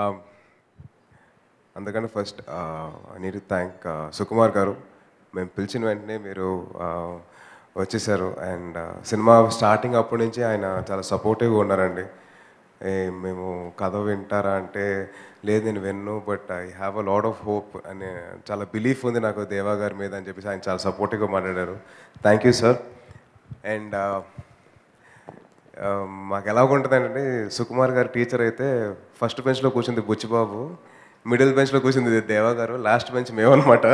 Um, అందుకని first నీరు thank Sukumar గారు మేము పిలిచిన వెంటనే మీరు uh, వచ్చేసారు అండ్ uh, సినిమా స్టార్టింగ్ అప్పటి నుంచి ఆయన చాలా సపోర్టివ్గా ఉన్నారండి మేము కథ వింటారా అంటే లేదు నేను విన్ను but I have a lot of hope అని చాలా బిలీఫ్ ఉంది నాకు దేవా గారి మీద అని చెప్పేసి ఆయన చాలా సపోర్టివ్గా మాట్లాడారు థ్యాంక్ యూ సార్ అండ్ మాకు ఎలా ఉంటుందంటే సుకుమార్ గారు టీచర్ అయితే ఫస్ట్ బెంచ్లో కూర్చుంది బుచ్చిబాబు మిడిల్ బెంచ్లో కూర్చుంది దేవా గారు లాస్ట్ బెంచ్ మేమన్నమాట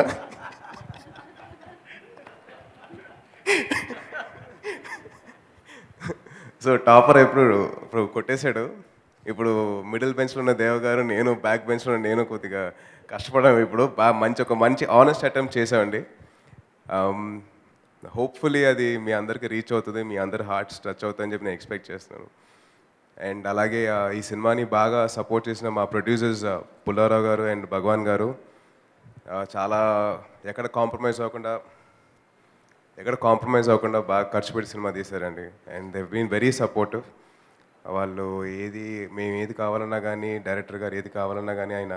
సో టాపర్ ఇప్పుడు ఇప్పుడు కొట్టేశాడు ఇప్పుడు మిడిల్ బెంచ్లో ఉన్న దేవ గారు నేను బ్యాక్ బెంచ్లో ఉన్న నేను కొద్దిగా కష్టపడాము ఇప్పుడు బాగా మంచి ఒక మంచి ఆనెస్ట్ అటెంప్ట్ చేసామండి హోప్ఫుల్లీ అది మీ అందరికి రీచ్ అవుతుంది మీ అందరి హార్ట్స్ టచ్ అవుతుందని చెప్పి నేను ఎక్స్పెక్ట్ చేస్తున్నాను అండ్ అలాగే ఈ సినిమాని బాగా సపోర్ట్ చేసిన మా ప్రొడ్యూసర్స్ పుల్లారావు గారు అండ్ భగవాన్ గారు చాలా ఎక్కడ కాంప్రమైజ్ అవ్వకుండా ఎక్కడ కాంప్రమైజ్ అవ్వకుండా బాగా ఖర్చు పెట్టి సినిమా తీశారండి and they been very supportive వాళ్ళు ఏది మేము ఏది కావాలన్నా కానీ డైరెక్టర్ గారు ఏది కావాలన్నా కానీ ఆయన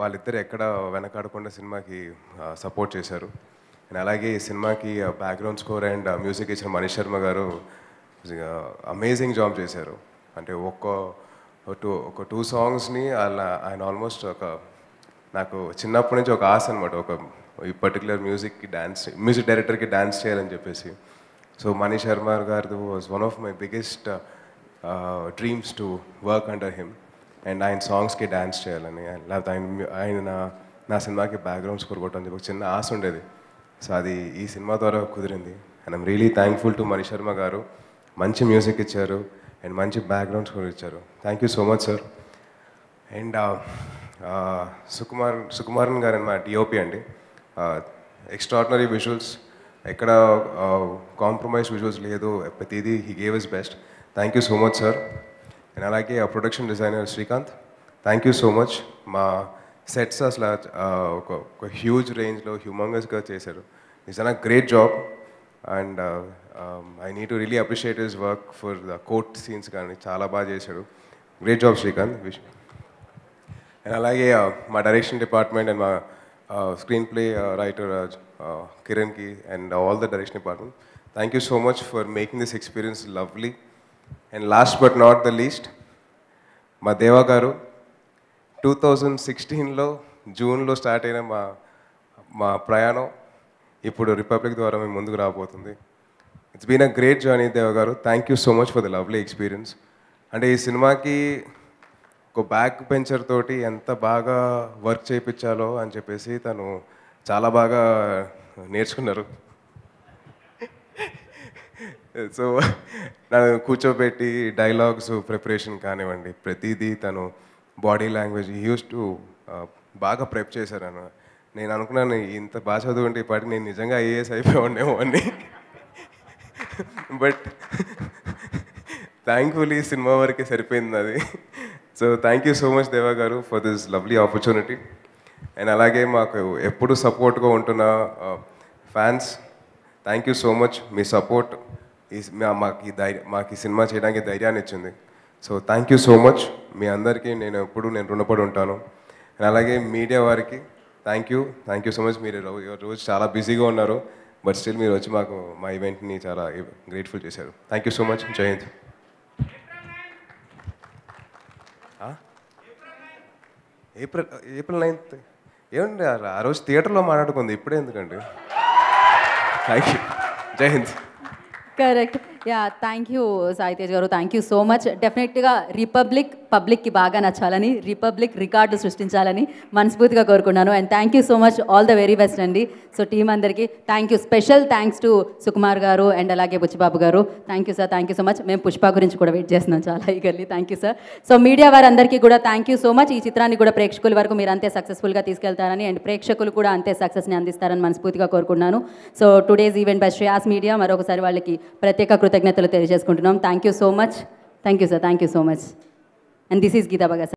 వాళ్ళిద్దరు ఎక్కడ వెనకాడకుండా సినిమాకి సపోర్ట్ చేశారు అండ్ అలాగే ఈ సినిమాకి బ్యాక్గ్రౌండ్ స్కోర్ అండ్ మ్యూజిక్ ఇచ్చిన మనీష్ శర్మ గారు అమేజింగ్ జాబ్ uh, చేశారు అంటే ఒక్క టూ ఒక టూ సాంగ్స్ని అలా ఆయన ఆల్మోస్ట్ ఒక నాకు చిన్నప్పటి నుంచి ఒక ఆశ అనమాట ఒక ఈ పర్టికులర్ మ్యూజిక్కి డ్యాన్స్ మ్యూజిక్ డైరెక్టర్కి డ్యాన్స్ చేయాలని చెప్పేసి so Manish Sharma garu was one of my biggest dreams to work under him and ఆయన సాంగ్స్కి డ్యాన్స్ చేయాలని లేకపోతే ఆయన ఆయన నా సినిమాకి బ్యాక్గ్రౌండ్ స్కోర్ కొట్టని చెప్పి చిన్న ఆశ ఉండేది సో అది ఈ సినిమా ద్వారా కుదిరింది and I'm really thankful to Mani Sharma garu మంచి మ్యూజిక్ ఇచ్చారు అండ్ మంచి బ్యాక్గ్రౌండ్ స్కోర్ ఇచ్చారు thank you so much sir and Sukumar Sukumaran garu and మా డిఓపి అండి ఎక్స్ట్రాడినరీ uh, విజువల్స్ ఎక్కడ కాంప్రమైజ్ uh, విజువల్స్ లేదు ప్రతిదీ he gave his best thank you so much sir and అలాగే production uh, designer Srikanth thank you so much మా sets అసలు ఒక ఒక హ్యూజ్ రేంజ్లో హ్యూమంగస్గా చేశారు it's an great job and I need to really appreciate his work for the court scenes కానీ చాలా బాగా చేశాడు great job Srikanth Vish and అలాగే uh, మా డైరెక్షన్ డిపార్ట్మెంట్ అండ్ మా స్క్రీన్ ప్లే రైటర్ కిరణ్కి and all the direction department thank you so much for making this experience lovely and last but not the least మా దేవా గారు టూ థౌజండ్ సిక్స్టీన్లో జూన్లో start అయిన మా మా ప్రయాణం ఇప్పుడు రిపబ్లిక్ ద్వారా మేము ముందుకు రాబోతుంది it's been a great journey Deva garu thank you so much for the lovely experience అంటే ఈ సినిమాకి ఒక బ్యాక్ పెంచర్ తోటి ఎంత బాగా వర్క్ చేయించాలో అని చెప్పేసి తను చాలా బాగా నేర్చుకున్నారు సో నన్ను కూర్చోబెట్టి డైలాగ్స్ ప్రిపరేషన్ కానివ్వండి ప్రతిదీ తను body language use to uh, బాగా ప్రెప్ చేశారు నేను అనుకున్నాను ఇంత బాగా చదువుకుంటే ఈ పాటి నేను నిజంగా ఐఏఎస్ అయిపోయాడేమో అని బట్ థ్యాంక్ఫుల్లీ సినిమా వరకే సరిపోయింది అది so thank you so much Deva garu for this lovely opportunity and అలాగే మాకు ఎప్పుడు సపోర్ట్గా ఉంటున్న fans thank you so much మీ సపోర్ట్ ఈ మాకు ఈ ధైర్యం మాకు ఈ సినిమా చేయడానికి ధైర్యాన్ని ఇచ్చింది so thank you so much మీ అందరికీ నేను ఎప్పుడు నేను రుణపడి ఉంటాను అలాగే మీడియా వారికి thank you thank you so much మీరు రోజు చాలా బిజీగా ఉన్నారు బట్ స్టిల్ మీరు వచ్చి మాకు మా ఈవెంట్ని చాలా గ్రేట్ఫుల్ చేశారు thank you so much Jayanth April April ninth ఏమండి ఆ రోజు థియేటర్లో మాట్లాడుకుంది ఇప్పుడే ఎందుకండి thank you Jai correct ya thank you Saitej garu thank you so much డెఫినెట్గా రిపబ్లిక్ పబ్లిక్కి బాగా నచ్చాలని రిపబ్లిక్ రికార్డు సృష్టించాలని మనస్ఫూర్తిగా కోరుకున్నాను and thank you so much all the very best అండి సో టీం అందరికీ thank you special thanks to Sukumar garu and అలాగే Buchibabu garu thank you sir thank you so much మేము పుష్ప గురించి కూడా వెయిట్ చేస్తున్నాం చాలా eagerly thank you sir so media వారందరికీ కూడా థ్యాంక్ యూ సో మచ్ ఈ చిత్రాన్ని కూడా ప్రేక్షకుల వరకు మీరు అంతే సక్సెస్ఫుల్గా తీసుకెళ్తారని అండ్ ప్రేక్షకులు కూడా అంతే సక్సెస్ని అందిస్తారని మనస్ఫూర్తిగా కోరుకున్నాను so today's event by Shreyas media మరొకసారి వాళ్ళకి ప్రత్యేక కృతజ్ఞతలు తెలియజేసుకుంటున్నాం thank you so much thank you sir thank you so much and this is Gita